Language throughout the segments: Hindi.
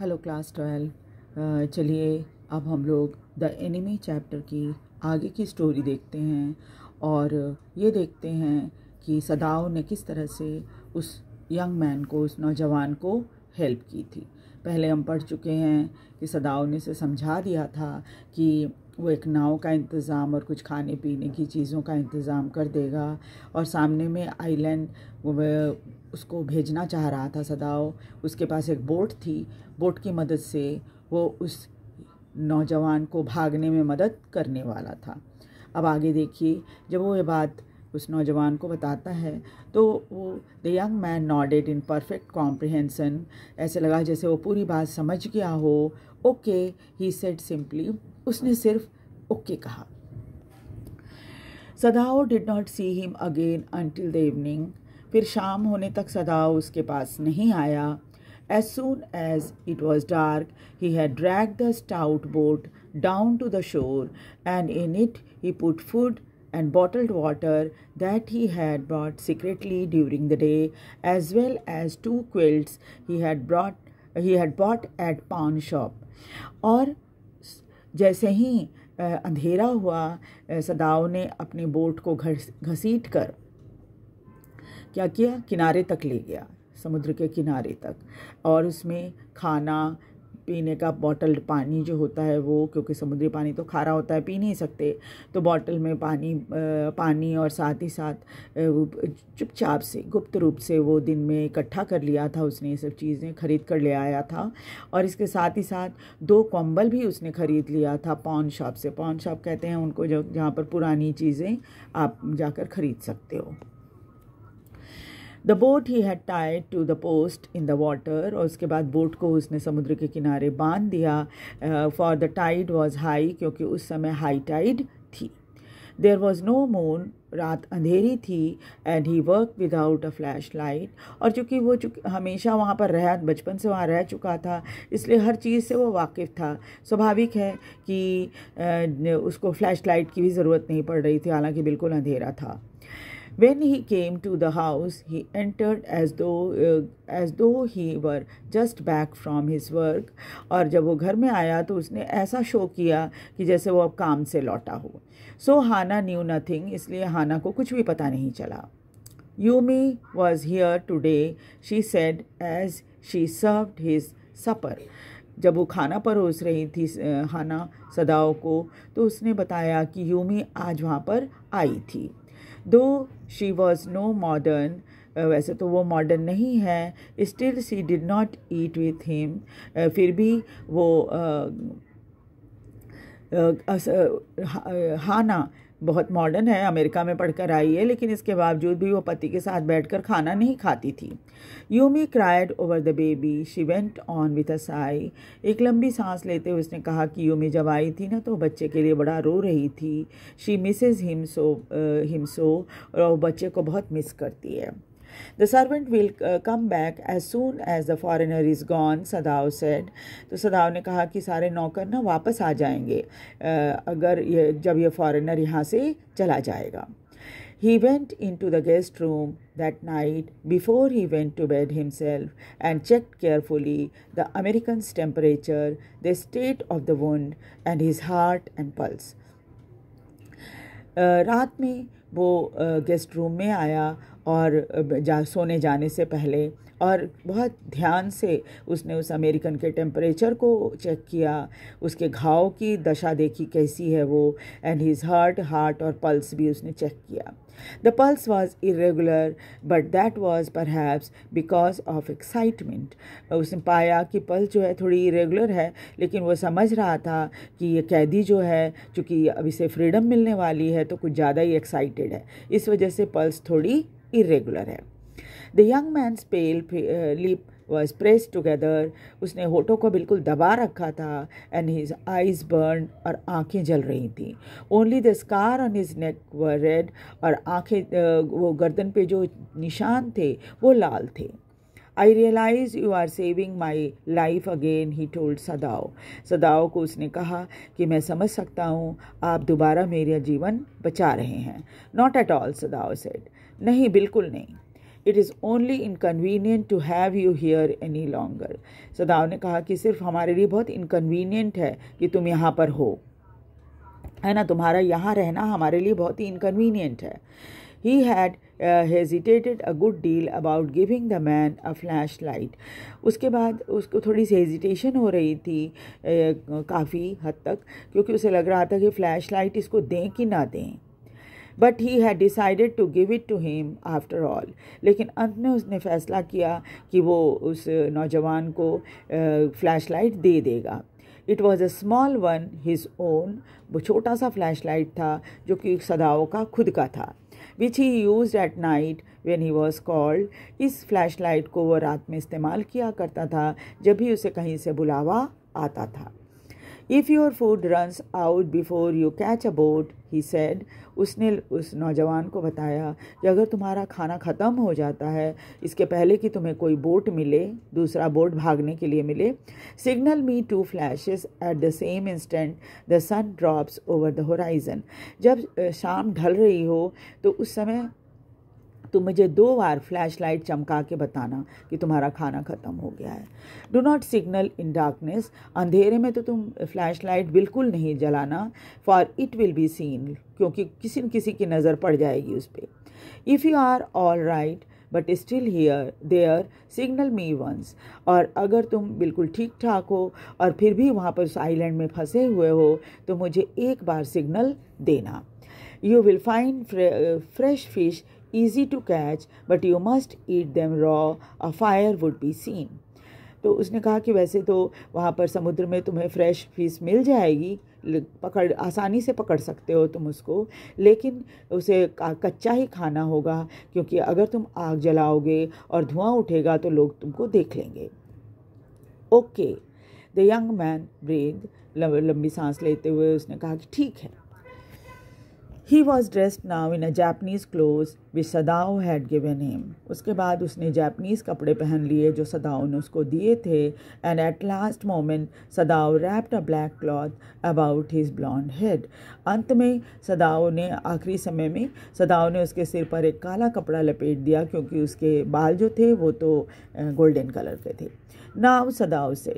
हेलो क्लास ट्वेल्व चलिए अब हम लोग द एनिमी चैप्टर की आगे की स्टोरी देखते हैं और ये देखते हैं कि सदाओ ने किस तरह से उस यंग मैन को उस नौजवान को हेल्प की थी पहले हम पढ़ चुके हैं कि सदाओ ने उसे समझा दिया था कि वो एक नाव का इंतज़ाम और कुछ खाने पीने की चीज़ों का इंतज़ाम कर देगा और सामने में आइलैंड उसको भेजना चाह रहा था सदाओ उसके पास एक बोट थी बोट की मदद से वो उस नौजवान को भागने में मदद करने वाला था अब आगे देखिए जब वो ये बात उस नौजवान को बताता है तो वो the young man nodded in perfect comprehension ऐसे लगा जैसे वो पूरी बात समझ गया हो ओके ही सेड सिंपली उसने सिर्फ ओके okay कहा Sadao did not see him again until the evening फिर शाम होने तक सदा उसके पास नहीं आया as soon as it was dark he had dragged the stout boat down to the shore and in it he put food and bottled water that he had brought secretly during the day as well as two quilt he had brought he had bought at pawn shop और जैसे ही अंधेरा हुआ सदाओ ने अपने बोट को घसीट कर क्या किया किनारे तक ले गया समुद्र के किनारे तक और उसमें खाना पीने का बॉटल पानी जो होता है वो क्योंकि समुद्री पानी तो खारा होता है पी नहीं सकते तो बॉटल में पानी पानी और साथ ही साथ चुपचाप से गुप्त रूप से वो दिन में इकट्ठा कर लिया था उसने ये सब चीज़ें खरीद कर ले आया था और इसके साथ ही साथ दो कंबल भी उसने ख़रीद लिया था पॉन शॉप से पॉन शॉप कहते हैं उनको जो जहाँ पर पुरानी चीज़ें आप जाकर ख़रीद सकते हो the boat he had tied to the post in the water और उसके बाद बोट को उसने समुद्र के किनारे बांध दिया for the tide was high क्योंकि उस समय हाई टाइड थी देर वॉज नो मून रात अंधेरी थी and he work without a flashlight और चूँकि वो चुक हमेशा वहाँ पर रह बचपन से वहाँ रह चुका था इसलिए हर चीज़ से वो वाकिफ़ था स्वाभाविक है कि uh, उसको फ्लैश लाइट की भी ज़रूरत नहीं पड़ रही थी हालांकि बिल्कुल अंधेरा था When he came to the house, he entered as though uh, as though he were just back from his work. aur jab wo ghar mein aaya to usne aisa show kiya ki jaise wo ab kaam se lauta ho so hana knew nothing isliye hana ko kuch bhi pata nahi chala Yumi was here today, she said as she served his supper. जब वो खाना परोस रही थी हाना सदाओ को तो उसने बताया कि यूमी आज वहाँ पर आई थी दो शी वॉज नो मॉडर्न वैसे तो वो मॉडर्न नहीं है still she did not eat with him फिर भी वो हाना बहुत मॉडर्न है अमेरिका में पढ़कर आई है लेकिन इसके बावजूद भी वो पति के साथ बैठकर खाना नहीं खाती थी Yumi cried over the baby she went on with a sigh एक लंबी सांस लेते हुए उसने कहा कि यूमी जब आई थी ना तो बच्चे के लिए बड़ा रो रही थी शी मिसेज हिमसो हिमसो और बच्चे को बहुत मिस करती है The servant will uh, come back as soon as the foreigner is gone, Sadao said. तो सदाव ने कहा कि सारे नौकर ना वापस आ जाएंगे agar ये जब ये फॉरेनर यहाँ से चला He went into the guest room that night before he went to bed himself and checked carefully the American's temperature, the state of the wound, and his heart and pulse. रात में वो गेस्ट रूम में आया और जा सोने जाने से पहले और बहुत ध्यान से उसने उस अमेरिकन के टेम्परेचर को चेक किया उसके घाव की दशा देखी कैसी है वो एंड हिज हार्ट हार्ट और पल्स भी उसने चेक किया the pulse was irregular but that was perhaps because of excitement उसने पाया कि पल्स जो है थोड़ी इरेगुलर है लेकिन वो समझ रहा था कि ये कैदी जो है चूँकि अब इसे फ्रीडम मिलने वाली है तो कुछ ज़्यादा ही एक्साइटेड है इस वजह से पल्स थोड़ी इरेगुलर है the young man's pale lip was press together उसने होठों को बिल्कुल दबा रखा था एंड हिज आइज बर्न और आंखें जल रही थी only the scar on his neck व रेड और आंखें uh, वो गर्दन पे जो निशान थे वो लाल थे I realise you are saving my life again he told Sadao Sadao को उसने कहा कि मैं समझ सकता हूँ आप दोबारा मेरा जीवन बचा रहे हैं not at all Sadao said नहीं बिल्कुल नहीं it is only inconvenient to have you here any longer Sadao ने कहा कि सिर्फ हमारे लिए बहुत इनकन्वीनियंट है कि तुम यहाँ पर हो है ना तुम्हारा यहाँ रहना हमारे लिए बहुत ही इनकन्वीनियंट है he had hesitated a good deal about giving the man a flashlight उसके बाद उसको थोड़ी सी हेजिटेशन हो रही थी uh, काफ़ी हद तक क्योंकि उसे लग रहा था कि फ्लैश लाइट इसको दें कि ना दें but he had decided to give it to him after all लेकिन अंत में उसने फ़ैसला किया कि वो उस नौजवान को फ्लैश लाइट दे देगा it was a small one his own वो छोटा सा फ्लैश लाइट था जो कि सदाओं का खुद का था which he use at night when he was called इस फ्लैश लाइट को वो रात में इस्तेमाल किया करता था जब भी उसे कहीं से बुलावा आता था if your food runs out before you catch a boat he said उसने उस नौजवान को बताया कि अगर तुम्हारा खाना ख़त्म हो जाता है इसके पहले कि तुम्हें कोई बोट मिले दूसरा बोट भागने के लिए मिले signal me two flashes at the same instant the sun drops over the horizon जब शाम ढल रही हो तो उस समय तो मुझे दो बार फ्लैश लाइट चमका के बताना कि तुम्हारा खाना ख़त्म हो गया है do not signal in darkness अंधेरे में तो तुम फ्लैश लाइट बिल्कुल नहीं जलाना for it will be seen क्योंकि किसी न किसी की नज़र पड़ जाएगी उस पर if you are all right but still here there signal me once और अगर तुम बिल्कुल ठीक ठाक हो और फिर भी वहाँ पर उस आइलैंड में फंसे हुए हो तो मुझे एक बार सिग्नल देना you will find fresh fish easy to catch but you must eat them raw a fire would be seen तो उसने कहा कि वैसे तो वहाँ पर समुद्र में तुम्हें फ्रेश फिश मिल जाएगी पकड़ आसानी से पकड़ सकते हो तुम उसको लेकिन उसे कच्चा ही खाना होगा क्योंकि अगर तुम आग जलाओगे और धुआं उठेगा तो लोग तुमको देख लेंगे okay the young man breathed लंबी सांस लेते हुए उसने कहा कि ठीक है he was dressed now in a Japanese clothes which Sadao had given him. उसके बाद उसने जैपनीज़ कपड़े पहन लिए जो सदाओ ने उसको दिए थे and at last moment Sadao wrapped a black cloth about his blond head अंत में सदाओ ने आखिरी समय में सदाओ ने उसके सिर पर एक काला कपड़ा लपेट दिया क्योंकि उसके बाल जो थे वो तो गोल्डन कलर के थे नाउ सदाव से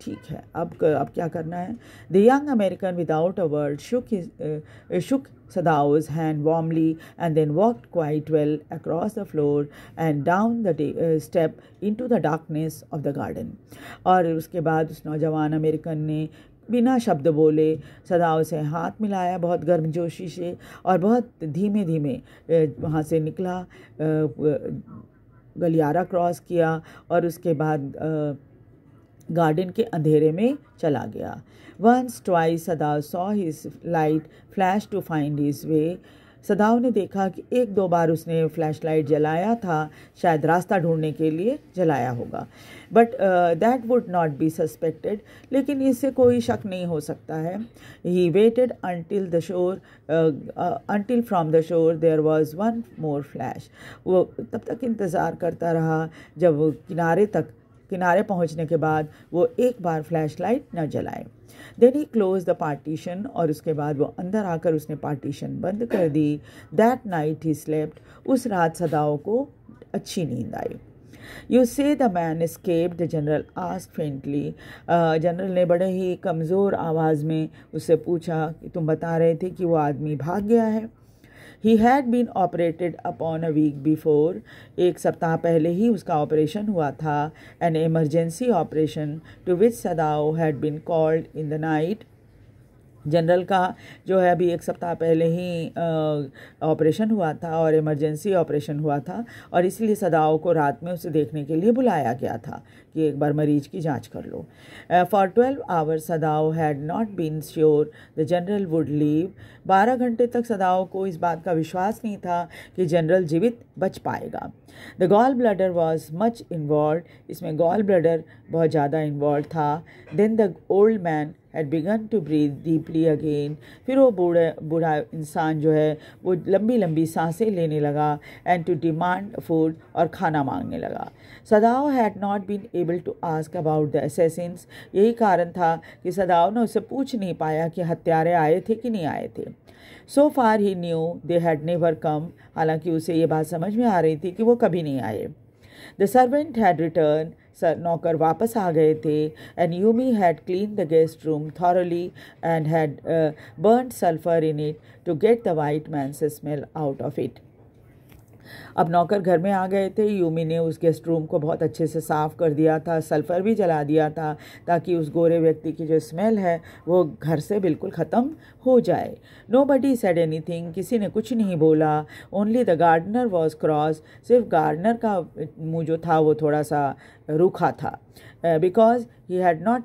ठीक है अब अब क्या करना है the young American without a word shook shook Sadao's hand warmly and then walk quite well across the floor and down the step into the darkness of the garden और उसके बाद उस नौजवान अमेरिकन ने बिना शब्द बोले सदाव से हाथ मिलाया बहुत गर्मजोशी से और बहुत धीमे धीमे uh, वहाँ से निकला uh, गलियारा क्रॉस किया और उसके बाद गार्डन के अंधेरे में चला गया once twice Sadao saw his light flash to find his way Sadao ने देखा कि एक दो बार उसने फ्लैशलाइट जलाया था शायद रास्ता ढूंढने के लिए जलाया होगा but that would not be suspected लेकिन इससे कोई शक नहीं हो सकता है he waited until the shore until from the shore there was one more flash वो तब तक इंतज़ार करता रहा जब किनारे तक किनारे पहुंचने के बाद वो एक बार लाइट न जलाए then he close the partition और उसके बाद वो अंदर आकर उसने पार्टीशन बंद कर दी दैट नाइट ही स्लेप्ट उस रात सदाओं को अच्छी नींद आई you say the man escape the general ask faintly general ने बड़े ही कमज़ोर आवाज़ में उससे पूछा कि तुम बता रहे थे कि वो आदमी भाग गया है he had been operated upon a week before एक सप्ताह पहले ही उसका ऑपरेशन हुआ था an emergency operation to which Sadao had been called in the night general का जो है अभी एक सप्ताह पहले ही ऑपरेशन हुआ था और इमरजेंसी ऑपरेशन हुआ था और इसलिए सदाओ को रात में उसे देखने के लिए बुलाया गया था कि एक बार मरीज की जांच कर लो for twelve hour Sadao had not been sure the general would live बारह घंटे तक सदाओ को इस बात का विश्वास नहीं था कि जनरल जीवित बच पाएगा the gall bladder was much involve इसमें गॉल ब्लडर बहुत ज़्यादा इन्वॉल्व था then the old man had begun to breathe deeply again फिर वो बूढ़े बूढ़ा इंसान जो है वो लंबी लंबी सांसें लेने लगा एंड टू डिमांड फूड और खाना मांगने लगा Sadao had not been able to ask about the assassin यही कारण था कि सदाव ने उसे पूछ नहीं पाया कि हत्यारे आए थे कि नहीं आए थे so far he knew they had never come हालांकि उसे ये बात समझ में आ रही थी कि वो कभी नहीं आए द सर्वेंट हैड रिटर्न सर नौकर वापस आ गए थे and Yumi had clean the guest room thoroughly and had burn sulphur in it to get the white man smell out of it अब नौकर घर में आ गए थे यूमी ने उस गेस्ट रूम को बहुत अच्छे से साफ़ कर दिया था सल्फ़र भी जला दिया था ताकि उस गोरे व्यक्ति की जो स्मेल है वो घर से बिल्कुल ख़त्म हो जाए nobody said anything किसी ने कुछ नहीं बोला only the gardener was cross सिर्फ गार्डनर का मुँह जो था वो थोड़ा सा रूखा था because he had not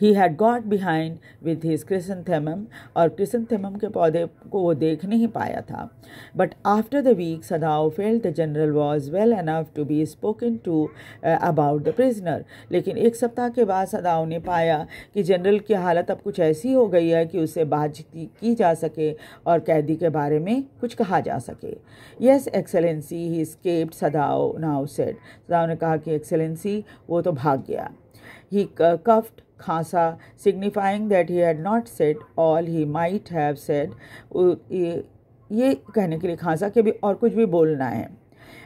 he had got behind with his chrysanthemum और क्रिसनथेमम के पौधे को वो देख नहीं पाया था but after the week Sadao felt the general was well enough to be spoken to about the prisoner लेकिन एक सप्ताह के बाद सदाओ ने पाया कि जनरल की हालत अब कुछ ऐसी हो गई है कि उससे बातचीत की जा सके और कैदी के बारे में कुछ कहा जा सके yes excellency he escaped Sadao now said Sadao ने कहा कि एक्सेलेंसी वो तो भाग गया ही कफ्ड uh, खांसा signifying that he had not said all he might have said. ये कहने के लिए खांसा के भी और कुछ भी बोलना है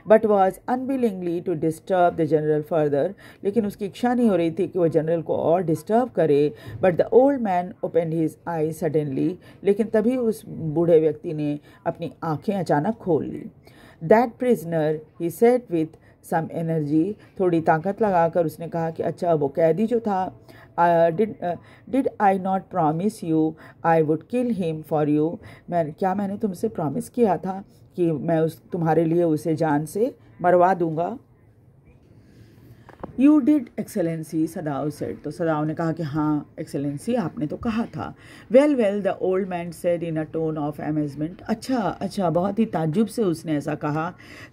but was unwillingly to disturb the general further लेकिन उसकी इच्छा नहीं हो रही थी कि वह जनरल को और डिस्टर्ब करे but the old man open his eye suddenly लेकिन तभी उस बूढ़े व्यक्ति ने अपनी आँखें अचानक खोल ली that prisoner he said with some energy थोड़ी ताकत लगाकर उसने कहा कि अच्छा वो कैदी जो था did I not promise you I would kill him for you मैं क्या मैंने तुमसे प्रॉमिस किया था कि मैं उस तुम्हारे लिए उसे जान से मरवा दूँगा you did excellency Sadao said तो सदाव ने कहा कि हाँ एक्सेलेंसी आपने तो कहा था well well the old man said in a tone of amazement अच्छा अच्छा बहुत ही ताजुब से उसने ऐसा कहा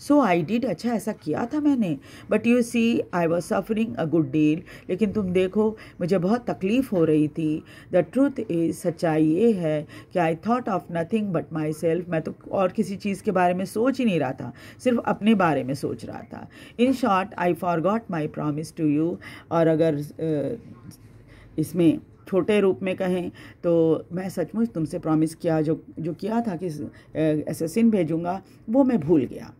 सो आई डिड अच्छा ऐसा किया था मैंने but you see I was suffering a good deal लेकिन तुम देखो मुझे बहुत तकलीफ़ हो रही थी द ट्रूथ इज सच्चाई ये है कि I thought of nothing but myself मैं तो और किसी चीज़ के बारे में सोच ही नहीं रहा था सिर्फ अपने बारे में सोच रहा था in short I forgot my promise promise to you और अगर इसमें छोटे रूप में कहें तो मैं सचमुच तुमसे प्रॉमिस किया जो जो किया था कि एसेसिन भेजूंगा वो मैं भूल गया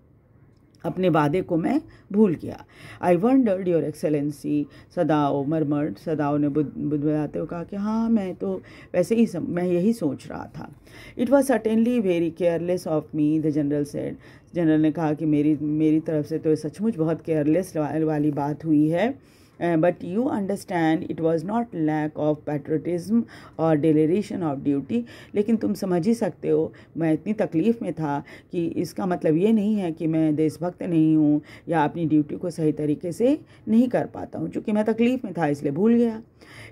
अपने वादे को मैं भूल गया I wondered your excellency Sadao murmured Sadao ने बुद बुदबुदाते हुए कहा कि हाँ मैं तो वैसे ही सम, मैं यही सोच रहा था it was certainly very careless of me the general said general ने कहा कि मेरी मेरी तरफ से तो सचमुच बहुत केयरलेस वाली बात हुई है Uh, but you understand it was not lack of patriotism or dereliction of duty लेकिन तुम समझ ही सकते हो मैं इतनी तकलीफ़ में था कि इसका मतलब ये नहीं है कि मैं देशभक्त नहीं हूँ या अपनी ड्यूटी को सही तरीके से नहीं कर पाता हूँ चूँकि मैं तकलीफ़ में था इसलिए भूल गया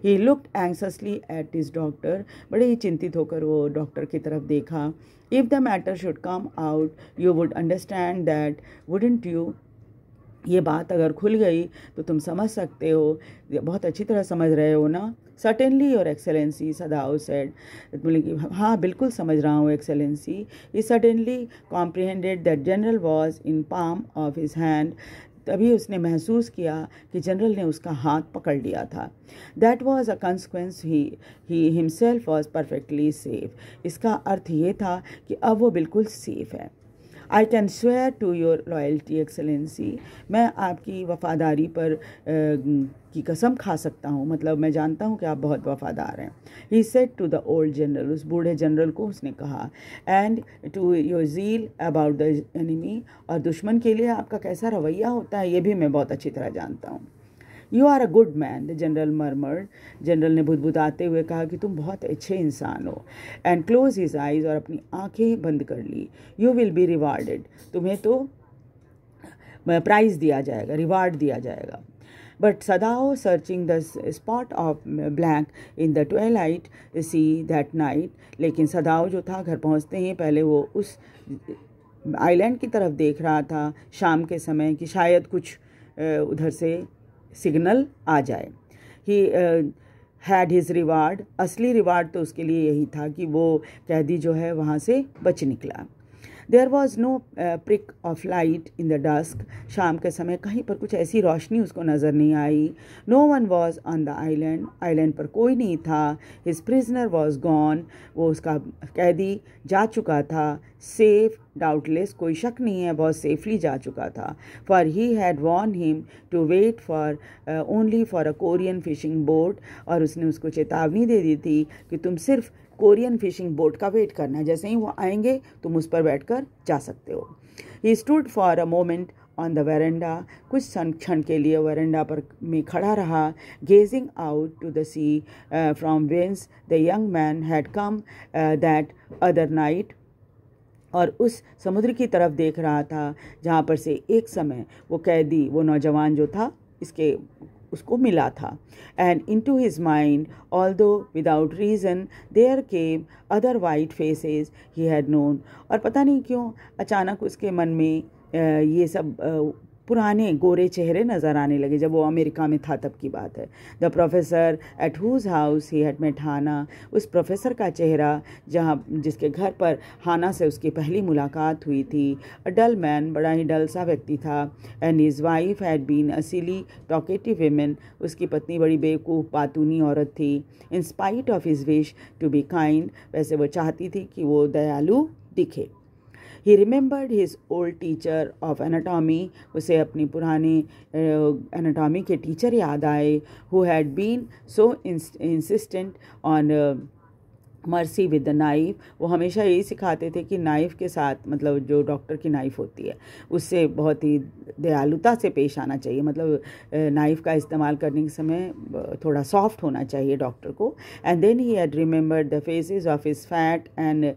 he looked anxiously at his doctor बड़े ही चिंतित होकर वो डॉक्टर की तरफ देखा if the matter should come out you would understand that wouldn't you ये बात अगर खुल गई तो तुम समझ सकते हो बहुत अच्छी तरह समझ रहे हो ना सर्टेनली और एक्सेलेंसी सदाओ सेड बोले कि हाँ बिल्कुल समझ रहा हूँ excellency is certainly comprehended that general was in palm of his hand तभी उसने महसूस किया कि जनरल ने उसका हाथ पकड़ लिया था that was a consequence he he himself was perfectly safe इसका अर्थ ये था कि अब वो बिल्कुल सेफ है I can swear to your loyalty excellency मैं आपकी वफादारी पर आ, की कसम खा सकता हूँ मतलब मैं जानता हूँ कि आप बहुत वफादार हैं he said to the old general उस बूढ़े जनरल को उसने कहा and to your zeal about the enemy और दुश्मन के लिए आपका कैसा रवैया होता है ये भी मैं बहुत अच्छी तरह जानता हूँ you are a good man the general murmur general ने बुदबुदाते हुए कहा कि तुम बहुत अच्छे इंसान हो एंड क्लोज हिज आइज और अपनी आंखें बंद कर ली यू विल बी रिवार्डेड तुम्हें तो प्राइज़ दिया जाएगा रिवार्ड दिया जाएगा but Sadao searching the spot of blank in the twilight sea that night लेकिन सदाओ जो था घर पहुंचते ही पहले वो उस आइलैंड की तरफ देख रहा था शाम के समय कि शायद कुछ उधर से सिग्नल आ जाए ही हैड हिज़ रिवार्ड असली रिवार्ड तो उसके लिए यही था कि वो कैदी जो है वहाँ से बच निकला there was no prick of light in the dusk शाम के समय कहीं पर कुछ ऐसी रोशनी उसको नज़र नहीं आई no one was on the island island पर कोई नहीं था हिज प्रिजनर वॉज गॉन वो उसका कैदी जा चुका था सेफ डाउटलेस कोई शक नहीं है बहुत सेफली जा चुका था फॉर ही हैड वॉन him to wait for only for a Korean fishing boat और उसने उसको चेतावनी दे दी थी कि तुम सिर्फ कोरियन फिशिंग बोट का वेट करना है जैसे ही वो आएंगे तुम उस पर कर जा सकते हो he stood for a moment on the veranda कुछ क्षण के लिए वरेंडा पर में खड़ा रहा gazing out to the sea from whence the young man had come that other night और उस समुद्र की तरफ देख रहा था जहाँ पर से एक समय वो कैदी वो नौजवान जो था इसके उसको मिला था and into his mind although without reason there came other white faces he had known और पता नहीं क्यों अचानक उसके मन में ये सब पुराने गोरे चेहरे नज़र आने लगे जब वो अमेरिका में था तब की बात है the professor at whose house he had met Hana उस प्रोफेसर का चेहरा जहाँ जिसके घर पर हाना से उसकी पहली मुलाकात हुई थी अ डल मैन बड़ा ही डल सा व्यक्ति था and his wife had been a silly talkative women उसकी पत्नी बड़ी बेवकूफ़ पातूनी औरत थी in spite of his wish to be kind वैसे वो चाहती थी कि वो दयालु दिखे he remembered his old teacher of anatomy उसे अपनी पुराने एनाटॉमी के टीचर याद आए who had been so insistent on mercy with the knife वो हमेशा यही सिखाते थे कि नाइफ के साथ मतलब जो डॉक्टर की नाइफ होती है उससे बहुत ही दयालुता से पेश आना चाहिए मतलब नाइफ का इस्तेमाल करने के समय थोड़ा सॉफ्ट होना चाहिए डॉक्टर को and then he had remembered the faces of his fat and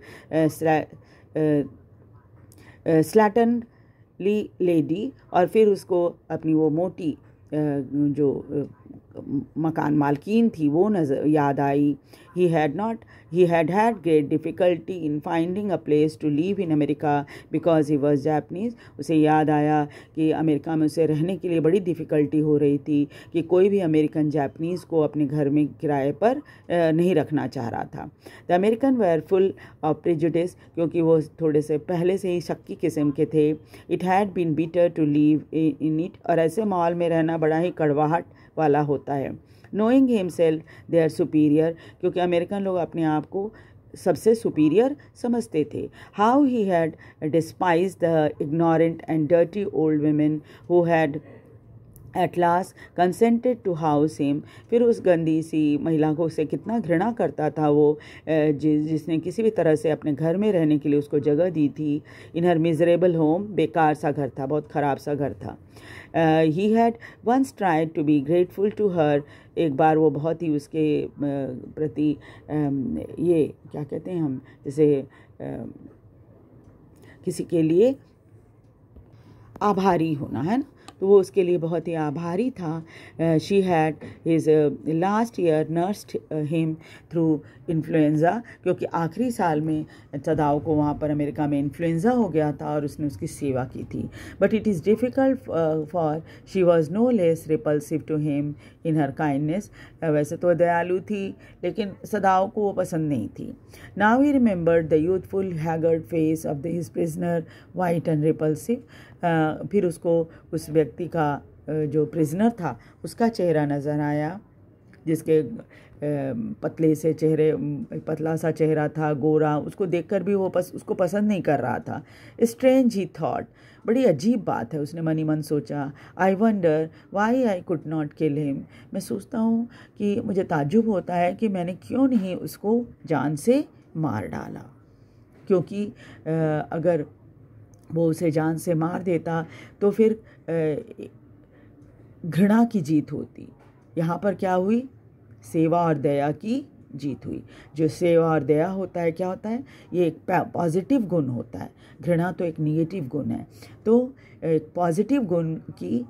slatternly lady और फिर उसको अपनी वो मोटी जो मकान मालकिन थी वो नजर याद आई he had not he had had great difficulty in finding a place to live in America because he was Japanese उसे याद आया कि अमेरिका में उसे रहने के लिए बड़ी डिफ़िकल्टी हो रही थी कि कोई भी अमेरिकन जैपनीज़ को अपने घर में किराए पर नहीं रखना चाह रहा था the American were full of prejudice क्योंकि वो थोड़े से पहले से ही शक्की किस्म के थे it had been bitter to live in it और ऐसे माहौल में रहना बड़ा ही कड़वाहट वाला होता है knowing self they are superior क्योंकि अमेरिकन लोग अपने आप को सबसे सुपीरियर समझते थे how he had despised the ignorant and dirty old women who had at last consented to house him फिर उस गंदी सी महिला को उससे कितना घृणा करता था वो जिस जिसने किसी भी तरह से अपने घर में रहने के लिए उसको जगह दी थी इन हर मिजरेबल होम बेकार सा घर था बहुत ख़राब सा घर था he had once tried to be grateful to her एक बार वो बहुत ही उसके प्रति ये क्या कहते हैं हम जैसे किसी के लिए आभारी होना है ना तो वो उसके लिए बहुत ही आभारी था she had his last year nursed him through influenza क्योंकि आखिरी साल में सदाओ को वहाँ पर अमेरिका में इन्फ्लुएंज़ा हो गया था और उसने उसकी सेवा की थी but it is difficult for she was no less repulsive to him in her kindness वैसे तो दयालु थी लेकिन सदाव को वो पसंद नहीं थी now he remembered the youthful haggard face of the his prisoner white and repulsive फिर उसको उस व्यक्ति का जो प्रिजनर था उसका चेहरा नज़र आया जिसके पतले से चेहरे पतला सा चेहरा था गोरा उसको देखकर भी वो पस, उसको पसंद नहीं कर रहा था स्ट्रेंज ही थॉट बड़ी अजीब बात है उसने मनी मन सोचा I wonder why I could not kill him मैं सोचता हूँ कि मुझे ताजुब होता है कि मैंने क्यों नहीं उसको जान से मार डाला क्योंकि अगर वो उसे जान से मार देता तो फिर घृणा की जीत होती यहाँ पर क्या हुई सेवा और दया की जीत हुई जो सेवा और दया होता है क्या होता है ये एक पॉजिटिव गुण होता है घृणा तो एक निगेटिव गुण है तो एक पॉजिटिव गुण की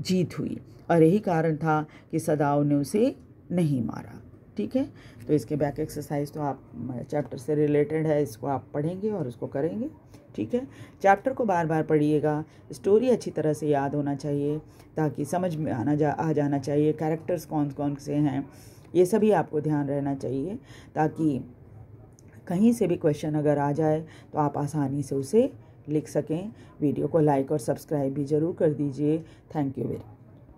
जीत हुई और यही कारण था कि सदाओं ने उसे नहीं मारा ठीक है तो इसके बैक एक्सरसाइज तो आप चैप्टर से रिलेटेड है इसको आप पढ़ेंगे और उसको करेंगे ठीक है चैप्टर को बार बार पढ़िएगा स्टोरी अच्छी तरह से याद होना चाहिए ताकि समझ में आना जा आ जाना चाहिए कैरेक्टर्स कौन कौन से हैं ये सभी आपको ध्यान रहना चाहिए ताकि कहीं से भी क्वेश्चन अगर आ जाए तो आप आसानी से उसे लिख सकें वीडियो को लाइक और सब्सक्राइब भी ज़रूर कर दीजिए थैंक यू वेरी